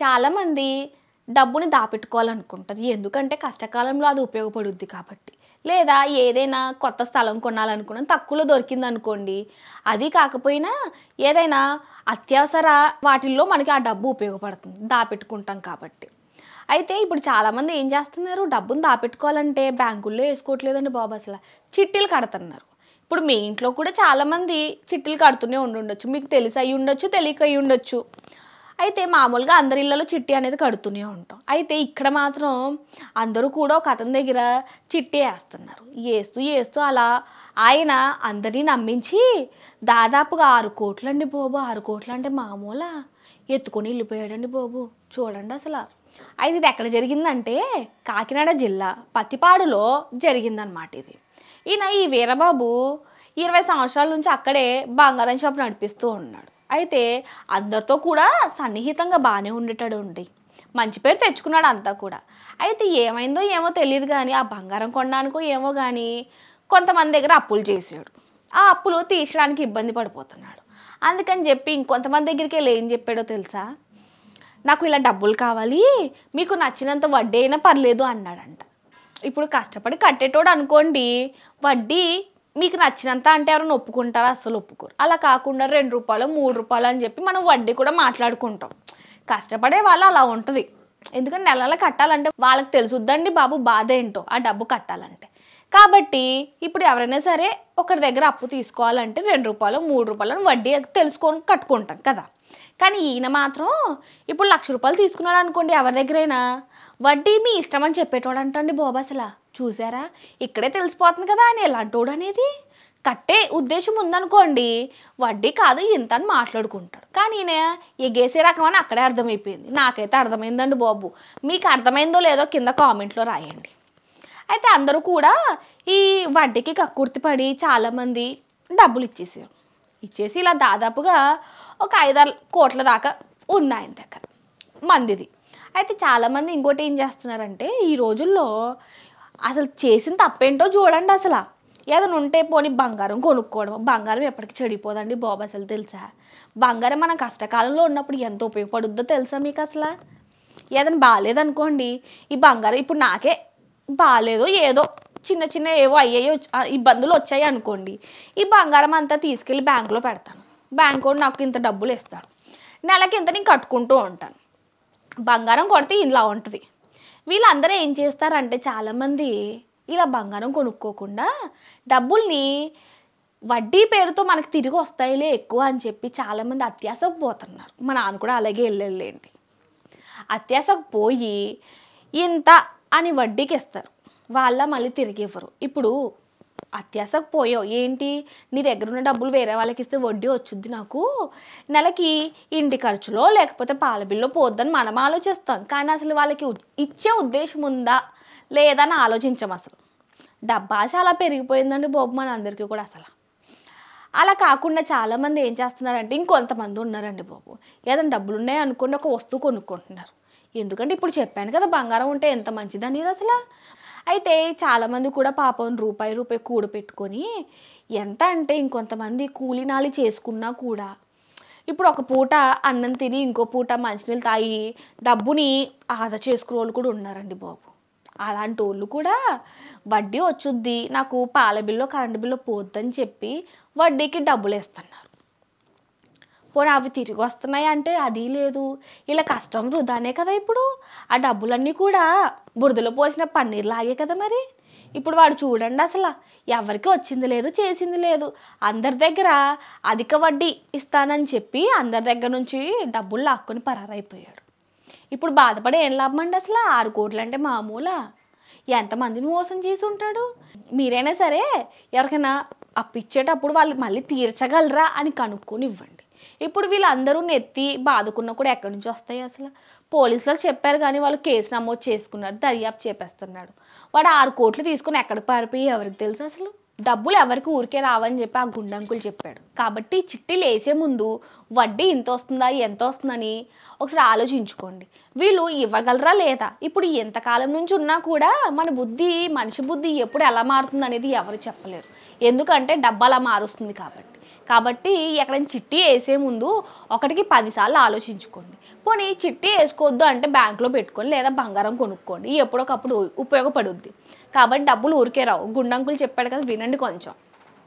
చాలామంది డబ్బుని దాపెట్టుకోవాలనుకుంటారు ఎందుకంటే కష్టకాలంలో అది ఉపయోగపడుద్ది కాబట్టి లేదా ఏదైనా కొత్త స్థలం కొనాలనుకున్న తక్కువలో దొరికింది అనుకోండి అది కాకపోయినా ఏదైనా అత్యవసర వాటిల్లో మనకి ఆ డబ్బు ఉపయోగపడుతుంది దాపెట్టుకుంటాం కాబట్టి అయితే ఇప్పుడు చాలామంది ఏం చేస్తున్నారు డబ్బును దాపెట్టుకోవాలంటే బ్యాంకుల్లో వేసుకోవట్లేదండి బాబు అసలు చిట్టీలు కడుతున్నారు ఇప్పుడు మీ ఇంట్లో కూడా చాలామంది చిట్టీలు కడుతూనే ఉండొచ్చు మీకు తెలిసి అయి ఉండొచ్చు తెలియక అయి ఉండొచ్చు అయితే మామూలుగా అందరి ఇళ్ళలో చిట్టి అనేది కడుతూనే ఉంటాం అయితే ఇక్కడ మాత్రం అందరూ కూడా ఒక అతని దగ్గర చిట్టి వేస్తున్నారు వేస్తూ వేస్తూ అలా ఆయన అందరినీ నమ్మించి దాదాపుగా ఆరు కోట్లండి బాబు ఆరు కోట్లు అంటే మామూలా ఎత్తుకొని వెళ్ళిపోయాడండి బాబు చూడండి అసలు అయితే ఇది ఎక్కడ జరిగిందంటే కాకినాడ జిల్లా పత్తిపాడులో జరిగిందనమాట ఇది ఈయన ఈ వీరబాబు ఇరవై సంవత్సరాల నుంచి అక్కడే బంగారం షాప్ నడిపిస్తూ ఉన్నాడు అయితే అందరితో కూడా సన్నిహితంగా బాగానే ఉండేటాడు ఉండి మంచి పేరు తెచ్చుకున్నాడు అంతా కూడా అయితే ఏమైందో ఏమో తెలియదు కానీ ఆ బంగారం కొనడానికో ఏమో కానీ కొంతమంది దగ్గర అప్పులు చేసాడు ఆ అప్పులు తీర్చడానికి ఇబ్బంది పడిపోతున్నాడు అందుకని చెప్పి ఇంకొంతమంది దగ్గరికి వెళ్ళి ఏం చెప్పాడో తెలుసా నాకు ఇలా డబ్బులు కావాలి మీకు నచ్చినంత వడ్డీ అయినా పర్లేదు అన్నాడంట ఇప్పుడు కష్టపడి కట్టేటోడు అనుకోండి వడ్డీ మీకు నచ్చినంత అంటే ఎవరైనా ఒప్పుకుంటారా అసలు ఒప్పుకోరు అలా కాకుండా రెండు రూపాయలు మూడు రూపాయలు అని చెప్పి మనం వడ్డీ కూడా మాట్లాడుకుంటాం కష్టపడే వాళ్ళు అలా ఉంటుంది ఎందుకంటే నెలలో కట్టాలంటే వాళ్ళకి తెలుసుద్దండి బాబు బాధ ఏంటో ఆ డబ్బు కట్టాలంటే కాబట్టి ఇప్పుడు ఎవరైనా సరే ఒకరి దగ్గర అప్పు తీసుకోవాలంటే రెండు రూపాయలు మూడు రూపాయలు వడ్డీ తెలుసుకొని కట్టుకుంటాం కదా కానీ ఈయన మాత్రం ఇప్పుడు లక్ష రూపాయలు తీసుకున్నాడు అనుకోండి ఎవరి దగ్గరైనా వడ్డీ మీ ఇష్టం అని చెప్పేటోడు అంటండి బాబు అసలు చూసారా ఇక్కడే తెలిసిపోతుంది కదా ఆయన ఎలాంటోడు అనేది కట్టే ఉద్దేశం ఉందనుకోండి వడ్డీ కాదు ఇంత అని మాట్లాడుకుంటాడు కానీ ఈయన ఎగేసే రకం అని అక్కడే అర్థమైపోయింది నాకైతే అర్థమైందండి బాబు మీకు అర్థమైందో లేదో కింద కామెంట్లో రాయండి అయితే అందరూ కూడా ఈ వడ్డీకి కక్కుర్తి పడి చాలామంది డబ్బులు ఇచ్చేసారు ఇచ్చేసి ఇలా దాదాపుగా ఒక ఐదారు కోట్ల దాకా ఉంది ఆయన దగ్గర మందిది అయితే చాలామంది ఇంకోటి ఏం చేస్తున్నారంటే ఈ రోజుల్లో అసలు చేసిన తప్పేంటో చూడండి అసలు ఏదైనా ఉంటే పోనీ బంగారం కొనుక్కోవడం బంగారం ఎప్పటికీ చెడిపోదండి బాబు అసలు తెలుసా బంగారం మన కష్టకాలంలో ఉన్నప్పుడు ఎంత ఉపయోగపడుద్దో తెలుసా మీకు అసలు ఏదైనా బాగాలేదనుకోండి ఈ బంగారం ఇప్పుడు నాకే బాగాలేదో ఏదో చిన్న చిన్న ఏవో అయ్యాయో ఇబ్బందులు వచ్చాయి అనుకోండి ఈ బంగారం అంతా తీసుకెళ్ళి బ్యాంకులో పెడతాను బ్యాంకు నాకు ఇంత డబ్బులు ఇస్తాడు నెలకి ఇంత నేను కట్టుకుంటూ ఉంటాను బంగారం కొడితే ఇలా ఉంటుంది వీళ్ళందరూ ఏం చేస్తారంటే చాలామంది ఇలా బంగారం కొనుక్కోకుండా డబ్బుల్ని వడ్డీ పేరుతో మనకు తిరిగి వస్తాయిలే ఎక్కువ అని చెప్పి చాలామంది అత్యాసకు పోతున్నారు మా నాన్న కూడా అలాగే వెళ్ళలేండి అత్యాసకు పోయి ఇంత అని వడ్డీకి ఇస్తారు వాళ్ళ మళ్ళీ తిరిగి ఇవ్వరు ఇప్పుడు అత్యాసకు పోయావు ఏంటి నీ దగ్గర ఉన్న డబ్బులు వేరే వాళ్ళకి ఇస్తే వడ్డీ వచ్చుద్ది నాకు నెలకి ఇంటి ఖర్చులో లేకపోతే పాల బిల్లో పోద్దని మనం ఆలోచిస్తాం కానీ అసలు వాళ్ళకి ఇచ్చే ఉద్దేశం ఉందా లేదా అని ఆలోచించాం అసలు డబ్బా చాలా పెరిగిపోయిందండి బాబు మన అందరికీ కూడా అసలు అలా కాకుండా చాలామంది ఏం చేస్తున్నారంటే ఇంకొంతమంది ఉన్నారండి బాబు ఏదైనా డబ్బులు ఉన్నాయనుకోండి అనుకోండి ఒక వస్తువు కొనుక్కుంటున్నారు ఎందుకంటే ఇప్పుడు చెప్పాను కదా బంగారం ఉంటే ఎంత మంచిది అనేది అసలు అయితే చాలామంది కూడా పాపం రూపాయి రూపాయి పెట్టుకొని ఎంత అంటే ఇంకొంతమంది కూలినాలి చేసుకున్నా కూడా ఇప్పుడు ఒక పూట అన్నం తిని ఇంకో పూట మంచినీళ్ళు తాగి డబ్బుని ఆదా చేసుకునే వాళ్ళు కూడా ఉన్నారండి బాబు అలాంటి వాళ్ళు కూడా వడ్డీ వచ్చుద్ది నాకు పాల బిల్లు కరెంటు బిల్లు పోద్దని చెప్పి వడ్డీకి డబ్బులు ఇస్తున్నారు పోనీ అవి తిరిగి వస్తున్నాయి అంటే అది లేదు ఇలా కష్టం వృధానే కదా ఇప్పుడు ఆ డబ్బులన్నీ కూడా బురదలో పోసిన పన్నీర్ లాగే కదా మరి ఇప్పుడు వాడు చూడండి అసలు ఎవరికి వచ్చింది లేదు చేసింది లేదు అందరి దగ్గర అధిక వడ్డీ ఇస్తానని చెప్పి అందరి దగ్గర నుంచి డబ్బులు లాక్కొని పరారైపోయాడు ఇప్పుడు బాధపడే ఏం లాభం అండి అసలు ఆరు కోట్లు అంటే మామూలా ఎంతమందిని మోసం చేసి ఉంటాడు మీరైనా సరే ఎవరికైనా అప్పిచ్చేటప్పుడు వాళ్ళు మళ్ళీ తీర్చగలరా అని కనుక్కొని ఇవ్వండి ఇప్పుడు వీళ్ళందరూ నెత్తి బాధకున్న కూడా ఎక్కడి నుంచి వస్తాయి అసలు పోలీసులకు చెప్పారు కానీ వాళ్ళు కేసు నమోదు చేసుకున్నారు దర్యాప్తు చేపేస్తున్నాడు వాడు ఆరు కోట్లు తీసుకుని ఎక్కడికి పారిపోయి ఎవరికి తెలుసు అసలు డబ్బులు ఎవరికి ఊరికే రావని చెప్పి ఆ గుండంకులు చెప్పాడు కాబట్టి చిట్టి లేసే ముందు వడ్డీ ఇంత వస్తుందా ఎంత వస్తుందని ఒకసారి ఆలోచించుకోండి వీళ్ళు ఇవ్వగలరా లేదా ఇప్పుడు ఎంతకాలం నుంచి ఉన్నా కూడా మన బుద్ధి మనిషి బుద్ధి ఎప్పుడు ఎలా మారుతుంది అనేది ఎవరు చెప్పలేరు ఎందుకంటే డబ్బు అలా మారుస్తుంది కాబట్టి కాబట్టి ఎక్కడైనా చిట్టి వేసే ముందు ఒకటికి పదిసార్లు ఆలోచించుకోండి పోనీ చిట్టి వేసుకోవద్దు అంటే బ్యాంకులో పెట్టుకోండి లేదా బంగారం కొనుక్కోండి ఎప్పుడొకప్పుడు ఉపయోగపడుద్ది కాబట్టి డబ్బులు ఊరికే రావు గుండంకులు చెప్పాడు కదా వినండి కొంచెం